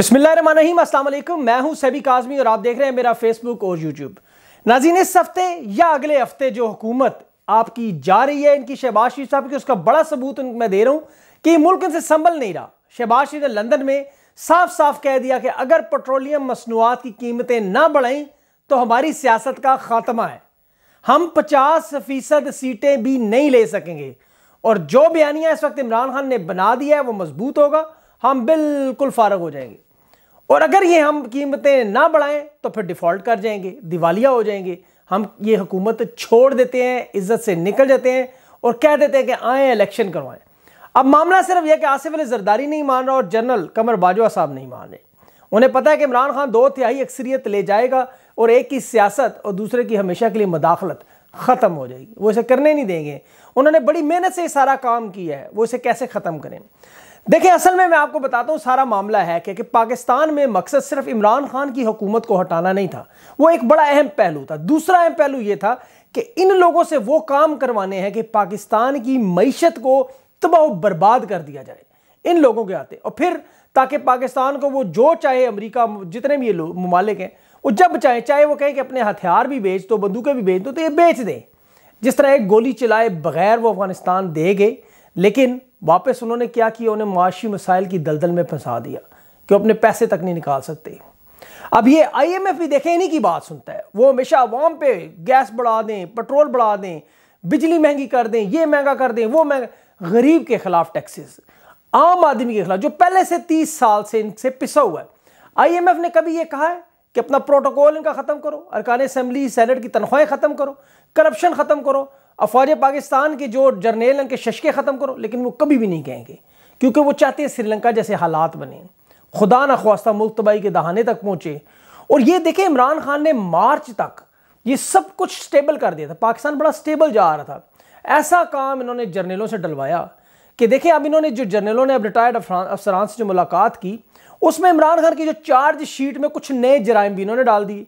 बिस्मिल्लाम मैं हूं सभी काजमी और आप देख रहे हैं मेरा फेसबुक और यूट्यूब नाजीन इस हफ्ते या अगले हफ्ते जो हुकूमत आपकी जा रही है इनकी शहबाज शरीफ साहब की उसका बड़ा सबूत मैं दे रहा हूं कि मुल्क इनसे संभल नहीं रहा शहबाज शरीफ ने लंदन में साफ साफ कह दिया कि अगर पेट्रोलियम मसनूआत की कीमतें ना बढ़ें तो हमारी सियासत का खात्मा है हम पचास फीसद सीटें भी नहीं ले सकेंगे और जो बयानियाँ इस वक्त इमरान खान ने बना दिया है वो मजबूत होगा हम बिल्कुल फारग हो जाएंगे और अगर ये हम कीमतें ना बढ़ाएं तो फिर डिफ़ॉल्ट कर जाएंगे दिवालिया हो जाएंगे हम ये हुकूमत छोड़ देते हैं इज्जत से निकल जाते हैं और कह देते हैं कि आए इलेक्शन करवाएं अब मामला सिर्फ यह कि आसिफ अली जरदारी नहीं मान रहा और जनरल कमर बाजवा साहब नहीं मान रहे उन्हें पता है कि इमरान खान दो तिहाई अक्सरियत ले जाएगा और एक की सियासत और दूसरे की हमेशा के लिए मदाखलत ख़त्म हो जाएगी वो इसे करने नहीं देंगे उन्होंने बड़ी मेहनत से सारा काम किया है वो इसे कैसे ख़त्म करें देखिए असल में मैं आपको बताता हूँ सारा मामला है कि, कि पाकिस्तान में मकसद सिर्फ इमरान खान की हुकूमत को हटाना नहीं था वो एक बड़ा अहम पहलू था दूसरा अहम पहलू ये था कि इन लोगों से वो काम करवाने हैं कि पाकिस्तान की मीशत को तबाह बर्बाद कर दिया जाए इन लोगों के आते और फिर ताकि पाकिस्तान को वो जो चाहे अमरीका जितने भी ये लोग ममालिक हैं वो जब चाहें चाहे वो कहें कि अपने हथियार भी बेच दो बंदूकें भी बेच दो तो, तो ये बेच दें जिस तरह एक गोली चलाए बगैर वो अफगानिस्तान दे गए लेकिन वापस उन्होंने क्या किया उन्हें माशी मसाइल की दलदल में फंसा दिया कि अपने पैसे तक नहीं निकाल सकते अब ये आईएमएफ भी देखें इन्हीं की बात सुनता है वो हमेशा अवाम पे गैस बढ़ा दें पेट्रोल बढ़ा दें बिजली महंगी कर दें ये महंगा कर दें वो महंगा गरीब के खिलाफ टैक्सेस आम आदमी के खिलाफ जो पहले से तीस साल से इनसे पिसा हुआ है आईएमएफ ने कभी ये कहा है कि अपना प्रोटोकॉल इनका ख़त्म करो अरकान असम्बली सेनेट की तनख्वाहें ख़त्म करो करप्शन ख़त्म करो अफवाज पाकिस्तान के जो जर्नेल हैं उनके शशके ख़त्म करो लेकिन वो कभी भी नहीं कहेंगे क्योंकि वो चाहते हैं श्रीलंका जैसे हालात बने खुदा न खास्ता मुल्क तबाही के दहाने तक पहुँचे और ये देखें इमरान खान ने मार्च तक ये सब कुछ स्टेबल कर दिया था पाकिस्तान बड़ा स्टेबल जा रहा था ऐसा काम इन्होंने जर्नेलों से डलवाया कि देखें अब इन्होंने जो जर्नलों ने अब रिटायर्ड अफसरान से जो मुलाकात की उसमें इमरान खान की जो चार्ज शीट में कुछ नए जराइम भी इन्होंने डाल दिए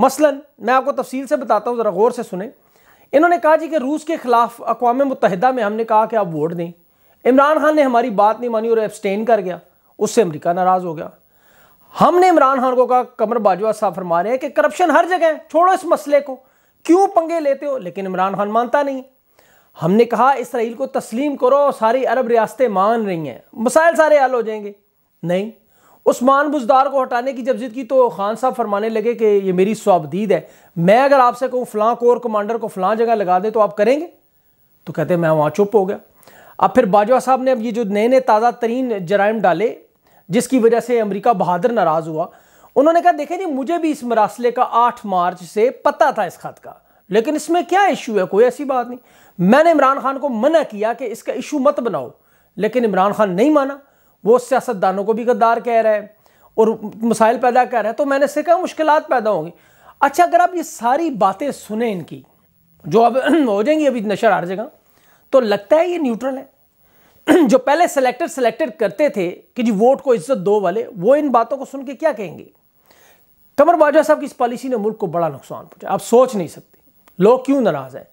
मसलन मैं आपको तफसील से बताता हूँ ज़रा गौर से सुने इन्होंने कहा जी कि रूस के खिलाफ अकवा मुतहदा में हमने कहा कि आप वोट दें इमरान खान ने हमारी बात नहीं मानी और एब्सटेन कर गया उससे अमरीका नाराज़ हो गया हमने इमरान खान को कहा कमर बाजवा साहब फरमा रहे हैं कि करप्शन हर जगह है छोड़ो इस मसले को क्यों पंगे लेते हो लेकिन इमरान खान मानता नहीं हमने कहा इसराइल को तस्लीम करो सारी अरब रियासतें मान रही हैं मसाइल सारे हल हो जाएंगे नहीं उस्मान बुजदार को हटाने की जब जिद की तो खान साहब फरमाने लगे कि ये मेरी स्वाबदीद है मैं अगर आपसे कहूँ फलां कोर कमांडर को फलां जगह लगा दें तो आप करेंगे तो कहते मैं वहाँ चुप हो गया अब फिर बाजवा साहब ने अब ये जो नए नए ताज़ा तरीन जराइम डाले जिसकी वजह से अमरीका बहादुर नाराज़ हुआ उन्होंने कहा देखे जी मुझे भी इस मरासले का आठ मार्च से पता था इस खत का लेकिन इसमें क्या इशू है कोई ऐसी बात नहीं मैंने इमरान खान को मना किया कि इसका इशू मत बनाओ लेकिन इमरान खान नहीं माना वो सियासतदानों को भी गद्दार कह रहा है और मसाइल पैदा कर रहा है तो मैंने इससे कहा मुश्किल पैदा होंगी अच्छा अगर आप ये सारी बातें सुने इनकी जो अब हो जाएंगी अभी नशर हर जगह तो लगता है ये न्यूट्रल है जो पहले सेलेक्टर सेलेक्टेड करते थे कि जी वोट को इज्जत दो वाले वो इन बातों को सुन के क्या कहेंगे कमर बाजवा साहब की इस पॉलिसी ने मुल्क को बड़ा नुकसान पहुंचा आप सोच नहीं सकते लोग क्यों नाराज हैं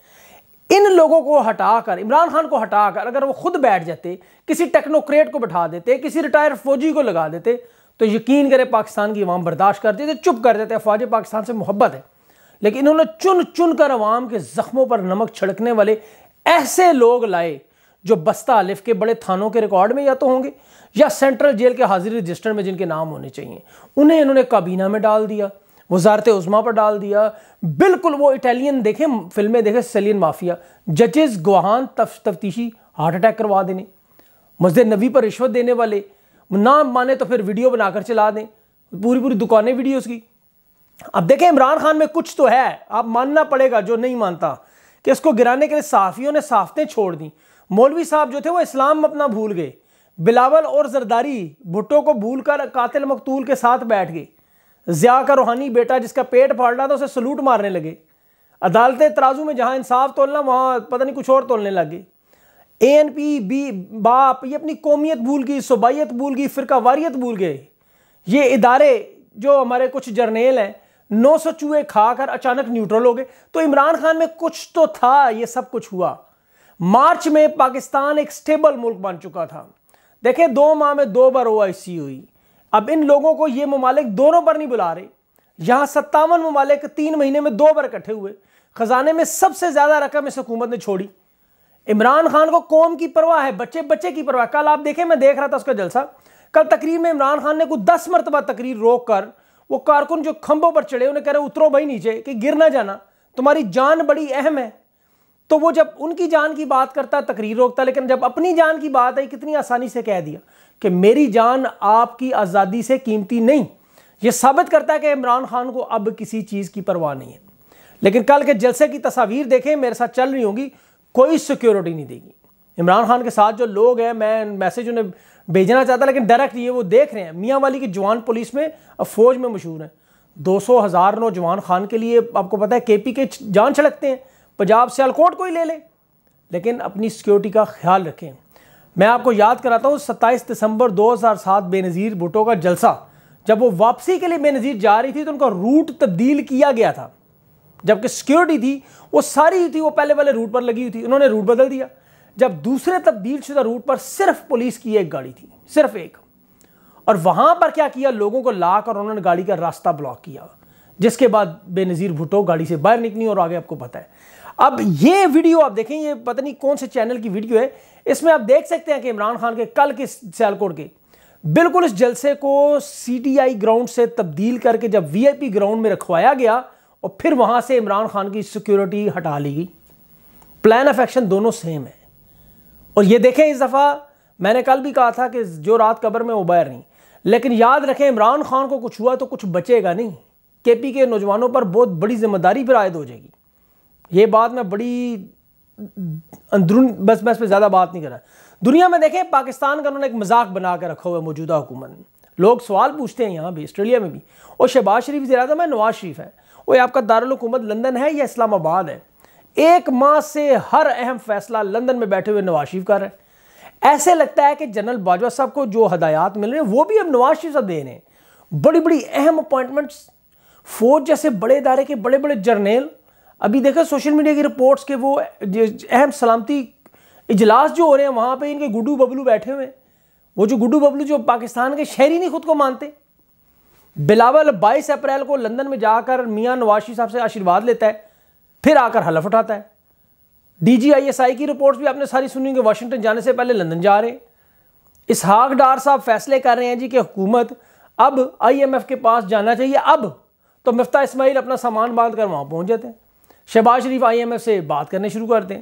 इन लोगों को हटाकर इमरान खान को हटाकर अगर वो खुद बैठ जाते किसी टेक्नोक्रेट को बैठा देते किसी रिटायर फौजी को लगा देते तो यकीन करें पाकिस्तान की अवाम बर्दाश्त कर देते चुप कर देते अफवाज पाकिस्तान से मोहब्बत है लेकिन इन्होंने चुन चुन कर अवाम के ज़ख्मों पर नमक छिड़कने वाले ऐसे लोग लाए जो बस्ता अलिफ के बड़े थानों के रिकॉर्ड में या तो होंगे या सेंट्रल जेल के हाजिर रजिस्टर में जिनके नाम होने चाहिए उन्हें इन्होंने काबीना में डाल दिया वजारत उज़मा पर डाल दिया बिल्कुल वो इटालियन देखें फिल्में देखें सलियन माफिया जजेस गुहान तफ तफ्तीशी हार्ट अटैक करवा देने मस्जिद नबी पर रिश्वत देने वाले ना माने तो फिर वीडियो बनाकर चला दें पूरी पूरी दुकानें वीडियोस की अब देखें इमरान खान में कुछ तो है आप मानना पड़ेगा जो नहीं मानता कि इसको गिराने के लिए साफियों ने साफतें छोड़ दी मौलवी साहब जो थे वो इस्लाम अपना भूल गए बिलावल और जरदारी भुट्टो को भूल कर कातिल मकतूल के साथ बैठ गए ज़िया का रूहानी बेटा जिसका पेट फाड़ रहा था उसे सलूट मारने लगे अदालत तराजू में जहाँ इंसाफ तोलना वहाँ पता नहीं कुछ और तोलने लगे ए एन पी बी बाप ये अपनी कौमियत भूल गई सूबाइत भूल गई फ़िरका वारियत भूल गए ये इदारे जो हमारे कुछ जर्नेल हैं नौ सौ चूहे खा कर अचानक न्यूट्रल हो गए तो इमरान खान में कुछ तो था ये सब कुछ हुआ मार्च में पाकिस्तान एक स्टेबल मुल्क बन चुका था देखिए दो माह में दो बार ओ हुई अब इन लोगों को ये ममालिक दोनों पर नहीं बुला रहे यहाँ सत्तावन ममालिक तीन महीने में दो बार इकट्ठे हुए ख़जाने में सबसे ज़्यादा रकम इस हुकूमत ने छोड़ी इमरान खान को कौम की परवाह है बच्चे बच्चे की परवाह कल आप देखें मैं देख रहा था उसका जलसा कल तकरीर में इमरान खान ने कुछ दस मरतबा तकरीर रोक कर वो कारकुन जो खंभों पर चढ़े उन्हें कह रहे उतरो भाई नीचे कि गिर ना जाना तुम्हारी जान बड़ी अहम है तो वो जब उनकी जान की बात करता तकरीर रोकता लेकिन जब अपनी जान की बात आई कितनी आसानी से कह दिया कि मेरी जान आपकी आज़ादी से कीमती नहीं ये साबित करता है कि इमरान खान को अब किसी चीज़ की परवाह नहीं है लेकिन कल के जलसे की तस्वीर देखें मेरे साथ चल रही होंगी कोई सिक्योरिटी नहीं देगी इमरान खान के साथ जो लोग हैं मैं मैसेज उन्हें भेजना चाहता लेकिन डायरेक्ट ये वो देख रहे हैं मियाँ वाली की जवान पुलिस में फौज में मशहूर हैं दो सौ हज़ार नौजवान खान के लिए आपको पता है के पी के जान छिड़कते हैं पंजाब से अलकोट को ही ले लें लेकिन अपनी सिक्योरिटी का ख्याल रखें मैं आपको याद कराता हूँ 27 दिसंबर 2007 बेनज़ीर भुटो का जलसा जब वो वापसी के लिए बेनज़ीर जा रही थी तो उनका रूट तब्दील किया गया था जबकि सिक्योरिटी थी वो सारी थी वो पहले वाले रूट पर लगी हुई थी उन्होंने रूट बदल दिया जब दूसरे तब्दील शुदा रूट पर सिर्फ पुलिस की एक गाड़ी थी सिर्फ एक और वहां पर क्या किया लोगों को लाकर उन्होंने गाड़ी का रास्ता ब्लॉक किया जिसके बाद बेनज़ीर भुटो गाड़ी से बाहर निकली और आगे आपको पता है अब ये वीडियो आप देखें ये पता नहीं कौन से चैनल की वीडियो है इसमें आप देख सकते हैं कि इमरान खान के कल के सियालकोट के बिल्कुल इस जलसे को आई ग्राउंड से तब्दील करके जब पी ग्राउंड में रखवाया गया और फिर वहां से इमरान खान की सिक्योरिटी हटा ली गई प्लान ऑफ एक्शन दोनों सेम है और ये देखें इस दफ़ा मैंने कल भी कहा था कि जो रात कब्र में उबैर नहीं लेकिन याद रखें इमरान खान को कुछ हुआ तो कुछ बचेगा नहीं के पी के नौजवानों पर बहुत बड़ी जिम्मेदारी पर आयद हो जाएगी ये बात मैं बड़ी अंदरून बस बस पर ज़्यादा बात नहीं कर रहा दुनिया में देखें पाकिस्तान का उन्होंने एक मजाक बना कर रखा हुआ है मौजूदा हुकूमत ने लोग सवाल पूछते हैं यहाँ भी ऑस्ट्रेलिया में भी और शहबाज शरीफ ज़रा है तो नवाज शरीफ है और आपका दारकूमत लंदन है या इस्लामाबाद है एक माह से हर अहम फैसला लंदन में बैठे हुए नवाज शरीफ कर रहे हैं ऐसे लगता है कि जनरल बाजवा साहब को जो हदायत मिल रही है वो भी अब नवाज शरीफ साहब दे रहे हैं बड़ी बड़ी अहम अपॉइंटमेंट्स फौज जैसे बड़े इदारे के बड़े बड़े जर्नेल अभी देखा सोशल मीडिया की रिपोर्ट्स के वो अहम सलामती इजलास जो हो रहे हैं वहाँ पे इनके गुडू बबलू बैठे हुए हैं वो जो गुडू बबलू जो पाकिस्तान के शहरी नहीं खुद को मानते बिलावल 22 अप्रैल को लंदन में जाकर मियाँ नवाशी साहब से आशीर्वाद लेता है फिर आकर हलफ उठाता है डीजीआईएसआई की रिपोर्ट्स भी आपने सारी सुनी कि वाशिंगटन जाने से पहले लंदन जा रहे हैं इसहाक डार साहब फैसले कर रहे हैं जी कि हुकूमत अब आईएमएफ के पास जाना चाहिए अब तो मफ्ता इसमाइल अपना सामान बांध कर वहाँ पहुँच जाते हैं शहबाज शरीफ आईएमएफ से बात करने शुरू कर दें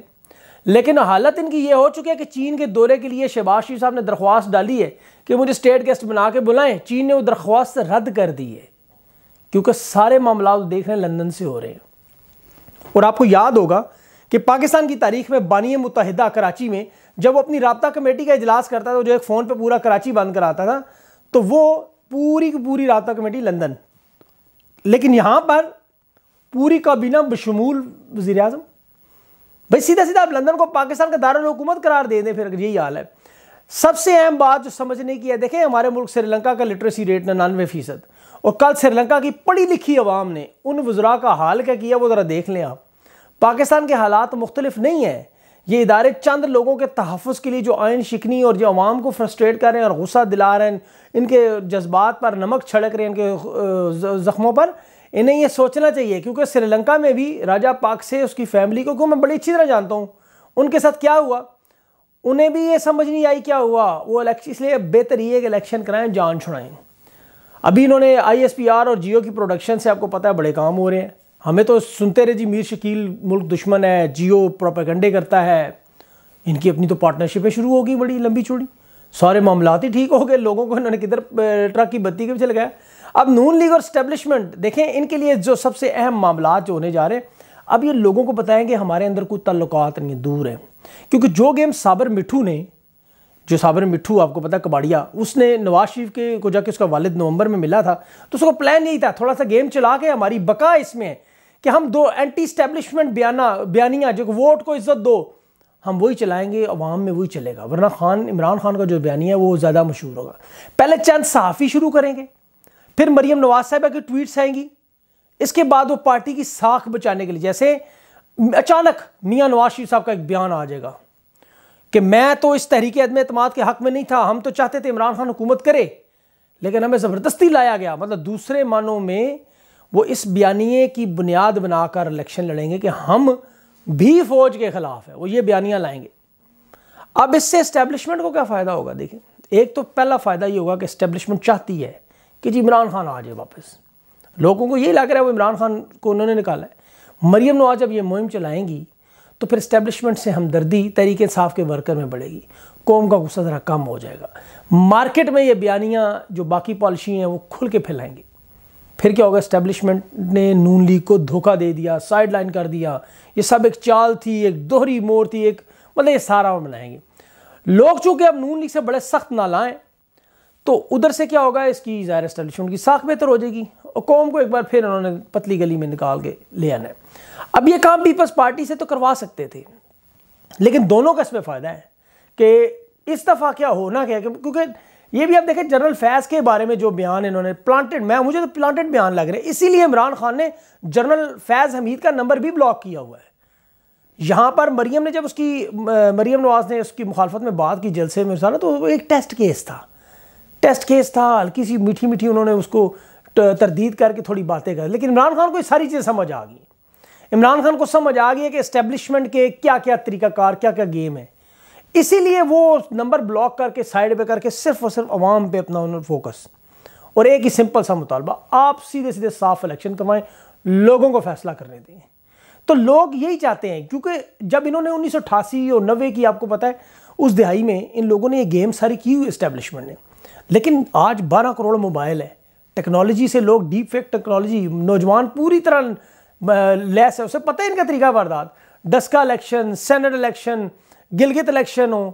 लेकिन हालत इनकी ये हो चुकी है कि चीन के दौरे के लिए शहबाज शरीफ साहब ने दरख्वास्त डाली है कि मुझे स्टेट गेस्ट बना के बुलाएं चीन ने वो दरख्वास्त रद्द कर दी है क्योंकि सारे मामला देख रहे हैं लंदन से हो रहे हैं और आपको याद होगा कि पाकिस्तान की तारीख में बानिय मुतहदा कराची में जब वो अपनी रबता कमेटी का इजलास करता था जो एक फ़ोन पर पूरा कराची बंद कराता था तो वो पूरी की पूरी रबता कमेटी लंदन लेकिन यहाँ पर पूरी काबीना बशमूल वजी अजम भाई सीधा सीधा आप लंदन को पाकिस्तान का दारकूमत करार दे दें फिर अगर यही हाल है सबसे अहम बात जो समझने की है देखें हमारे मुल्क श्रीलंका का लिटरेसी रेट निन्यानवे फ़ीसद और कल श्रीलंका की पढ़ी लिखी आवाम ने उन वज्रा का हाल क्या किया वो ज़रा देख लें आप पाकिस्तान के हालात मुख्तलिफ नहीं हैं ये इदारे चंद लोगों के तहफ़ के लिए जो आयन शिकनी और जो आवाम को फ्रस्ट्रेट कर रहे हैं और गुस्सा दिला रहे हैं इनके जज्बात पर नमक छड़क रहे हैं इनके ज़ख्मों पर इन्हें यह सोचना चाहिए क्योंकि श्रीलंका में भी राजा पाक से उसकी फैमिली को, को मैं बड़ी अच्छी तरह जानता हूँ उनके साथ क्या हुआ उन्हें भी ये समझ नहीं आई क्या हुआ वो इलेक्शन इसलिए बेहतर ये कि इलेक्शन कराएं जान छुड़ाएं अभी इन्होंने आईएसपीआर और जियो की प्रोडक्शन से आपको पता है बड़े काम हो रहे हैं हमें तो सुनते रहे जी मीर शकील मुल्क दुश्मन है जियो प्रोपेगंडे करता है इनकी अपनी तो पार्टनरशिपें शुरू होगी बड़ी लंबी चौड़ी सारे मामला ही ठीक हो गए लोगों को इन्होंने किधर ट्रक की बत्ती के पीछे लगाया अब नून लीग और स्टेब्लिशमेंट देखें इनके लिए जो सबसे अहम मामला जो होने जा रहे हैं अब ये लोगों को बताएं कि हमारे अंदर कोई तल्लुकात नहीं दूर है क्योंकि जो गेम साबर मिठू ने जो साबर मिठू आपको पता कबाड़िया उसने नवाज शरीफ के को जाके उसका वालिद नवंबर में मिला था तो उसको प्लान यही था थोड़ा सा गेम चला के हमारी बका इसमें है कि हम दो एंटी स्टैब्लिशमेंट बयाना बयानियाँ जो वोट को इज्जत दो हम वही चलाएंगे अवाम में वही चलेगा वरना खान इमरान खान का जो बयानी है वो ज़्यादा मशहूर होगा पहले चंद सहाफ़ी शुरू करेंगे फिर मरियम नवाज साहबा की ट्वीट्स आएंगी इसके बाद वो पार्टी की साख बचाने के लिए जैसे अचानक मियाँ नवाज शरीफ साहब का एक बयान आ जाएगा कि मैं तो इस तहरीक अदम अतम के हक में नहीं था हम तो चाहते थे इमरान खान हुकूमत करे लेकिन हमें ज़बरदस्ती लाया गया मतलब दूसरे मानों में वो इस बयानिए की बुनियाद बनाकर इलेक्शन लड़ेंगे कि हम भी फौज के ख़िलाफ़ है वो ये बयानियाँ लाएंगे अब इससे इस्टेब्लिशमेंट को क्या फ़ायदा होगा देखिए एक तो पहला फ़ायदा ये होगा कि इस्टेब्लिशमेंट चाहती है कि जी इमरान खान आ जाए वापस लोगों को ये लग रहा है वो इमरान खान को उन्होंने निकाला है मरीम नवाज जब ये मुहिम चलाएंगी तो फिर इस्टेबलिशमेंट से हमदर्दी तरीके साफ़ के वर्कर में बढ़ेगी कौम का गुस्सा ज़रा कम हो जाएगा मार्केट में ये बयानियाँ जो बाकी पॉलिसी हैं वो खुल के फैलाएंगी फिर क्या होगा इस्टेबलिशमेंट ने नून लीग को धोखा दे दिया साइड लाइन कर दिया ये सब एक चाल थी एक दोहरी मोड़ थी एक मतलब ये सारा और बनाएंगे लोग चूँकि अब नून लीग से बड़े सख्त ना लाएँ तो उधर से क्या होगा इसकी ज़ाहिर स्टैब्लिश की साख बेहतर हो जाएगी और कौम को एक बार फिर उन्होंने पतली गली में निकाल के ले आना है अब ये काम पीपल्स पार्टी से तो करवा सकते थे लेकिन दोनों का इसमें फ़ायदा है कि इस दफ़ा क्या होना क्या क्योंकि ये भी आप देखें जनरल फैज़ के बारे में जो बयान इन्होंने प्लांटेड मैं मुझे तो प्लांटेड बयान लग रहे हैं इसीलिए इमरान खान ने जनरल फैज़ हमीद का नंबर भी ब्लॉक किया हुआ है यहाँ पर मरीम ने जब उसकी मरीम नवाज़ ने उसकी मुखालफत में बात की जलसे में ना तो एक टेस्ट केस था टेस्ट केस था हल्की सी मीठी मीठी उन्होंने उसको तरदीद करके थोड़ी बातें कर लेकिन इमरान खान को ये सारी चीज़ें समझ आ गई इमरान खान को समझ आ गई है कि इस्टेब्लिशमेंट के क्या क्या तरीकाकार क्या क्या गेम है इसीलिए वो नंबर ब्लॉक करके साइड पे करके सिर्फ और सिर्फ आवाम पे अपना उन्होंने फोकस और एक ही सिंपल सा मुतालबा आप सीधे सीधे साफ इलेक्शन करवाएं लोगों को फैसला करने दें तो लोग यही चाहते हैं क्योंकि जब इन्होंने उन्नीस और नब्बे की आपको पता है उस दिहाई में इन लोगों ने ये गेम सारी की हुई इस्टेब्लिशमेंट ने लेकिन आज 12 करोड़ मोबाइल है टेक्नोलॉजी से लोग डीप फेक टेक्नोलॉजी नौजवान पूरी तरह लैस है उसे पता है इनका तरीका वारदात Daska election senate election Gilgit election हो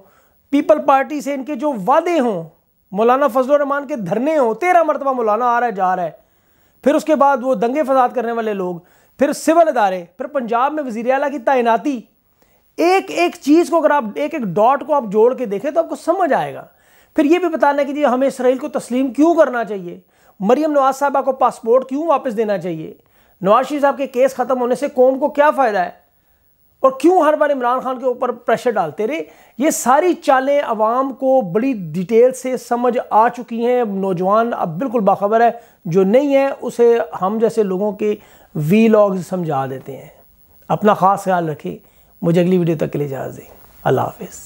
पीपल पार्टी से इनके जो वादे हों मौलाना फजल रहमान के धरने हों तेरह मरतबा मौलाना आ रहा है जा रहा है फिर उसके बाद वो दंगे फसाद करने वाले लोग फिर सिविल अदारे फिर पंजाब में वजीर अला की तैनाती एक एक चीज़ को अगर आप एक एक डॉट को आप जोड़ के देखें तो आपको समझ आएगा फिर ये भी बताना कि जी हमें इसराइल को तस्लीम क्यों करना चाहिए मरियम नवाज साहबा को पासपोर्ट क्यों वापस देना चाहिए नवाज शरीफ साहब के केस ख़त्म होने से कौम को क्या फ़ायदा है और क्यों हर बार इमरान खान के ऊपर प्रेशर डालते रहे ये सारी चालें आवाम को बड़ी डिटेल से समझ आ चुकी हैं नौजवान अब बिल्कुल बाखबर है जो नहीं है उसे हम जैसे लोगों के वी लॉग्स समझा देते हैं अपना ख़ास ख्याल रखें मुझे अगली वीडियो तक के लिए इजाज़ दें अल्लाह हाफिज़